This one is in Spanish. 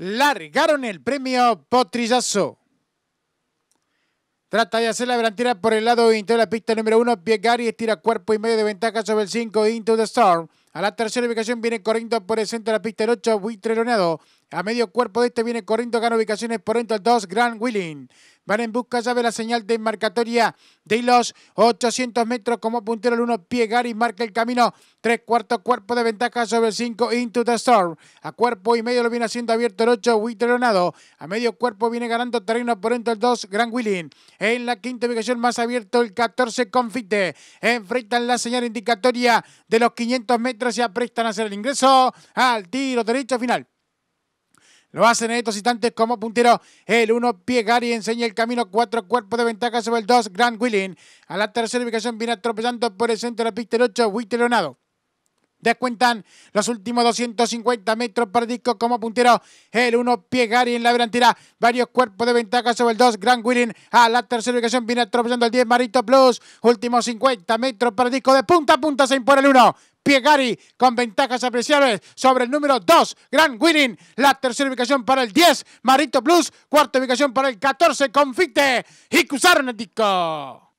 largaron el premio Potrillazo. Trata de hacer la delantera por el lado interior de la pista número 1. y estira cuerpo y medio de ventaja sobre el 5 Into the Storm. A la tercera ubicación viene corriendo por el centro de la pista el 8, Buitreloneado. A medio cuerpo de este viene corriendo, gana ubicaciones por dentro el 2, Grand Willing. Van en busca ya de la señal de marcatoria de los 800 metros como puntero el 1 y marca el camino. Tres cuartos cuerpo de ventaja sobre el 5 Into the Storm. A cuerpo y medio lo viene haciendo abierto el 8 Witteronado. A medio cuerpo viene ganando terreno por dentro el 2 Gran Willing. En la quinta ubicación más abierto el 14 Confite. Enfrentan la señal indicatoria de los 500 metros y aprestan a hacer el ingreso al tiro derecho final. Lo hacen en estos instantes como puntero. El 1 y enseña el camino. Cuatro cuerpos de ventaja sobre el 2 Grand Willing. A la tercera ubicación viene atropellando por el centro de la pista el 8 Leonardo. Descuentan los últimos 250 metros para disco como puntero. El 1, Piegari en la tira. Varios cuerpos de ventaja sobre el 2. grand winning a la tercera ubicación. Viene atropellando el 10, Marito Plus. Últimos 50 metros para disco. De punta a punta se impone el 1. Piegari con ventajas apreciables sobre el número 2, grand Winning. La tercera ubicación para el 10, Marito Plus. Cuarta ubicación para el 14, Confite y disco.